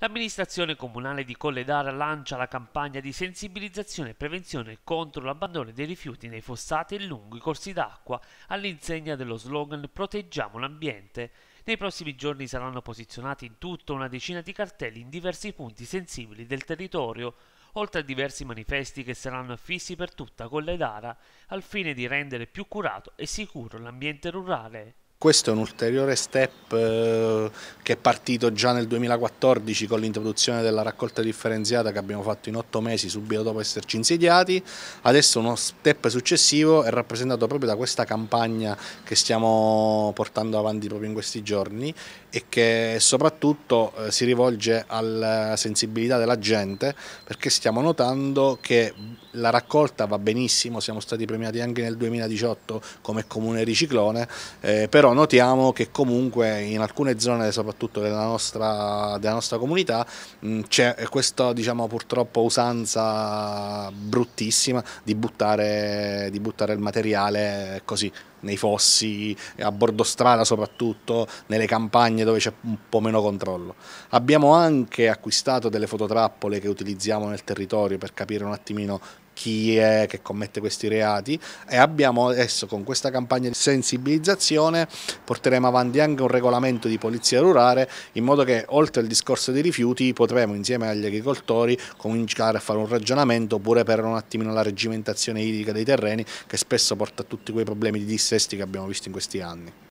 L'amministrazione comunale di Colledara lancia la campagna di sensibilizzazione e prevenzione contro l'abbandono dei rifiuti nei fossati e lungo i corsi d'acqua all'insegna dello slogan Proteggiamo l'ambiente. Nei prossimi giorni saranno posizionati in tutto una decina di cartelli in diversi punti sensibili del territorio, oltre a diversi manifesti che saranno affissi per tutta Colledara al fine di rendere più curato e sicuro l'ambiente rurale. Questo è un ulteriore step eh, che è partito già nel 2014 con l'introduzione della raccolta differenziata che abbiamo fatto in otto mesi subito dopo esserci insediati, adesso uno step successivo è rappresentato proprio da questa campagna che stiamo portando avanti proprio in questi giorni e che soprattutto eh, si rivolge alla sensibilità della gente perché stiamo notando che la raccolta va benissimo, siamo stati premiati anche nel 2018 come comune riciclone, eh, però però notiamo che comunque in alcune zone soprattutto della nostra, della nostra comunità c'è questa diciamo purtroppo usanza bruttissima di buttare, di buttare il materiale così nei fossi, a bordo strada soprattutto, nelle campagne dove c'è un po' meno controllo. Abbiamo anche acquistato delle fototrappole che utilizziamo nel territorio per capire un attimino chi è che commette questi reati e abbiamo adesso con questa campagna di sensibilizzazione porteremo avanti anche un regolamento di polizia rurale in modo che oltre al discorso dei rifiuti potremo insieme agli agricoltori cominciare a fare un ragionamento oppure per un attimino la reggimentazione idrica dei terreni che spesso porta a tutti quei problemi di dissesti che abbiamo visto in questi anni.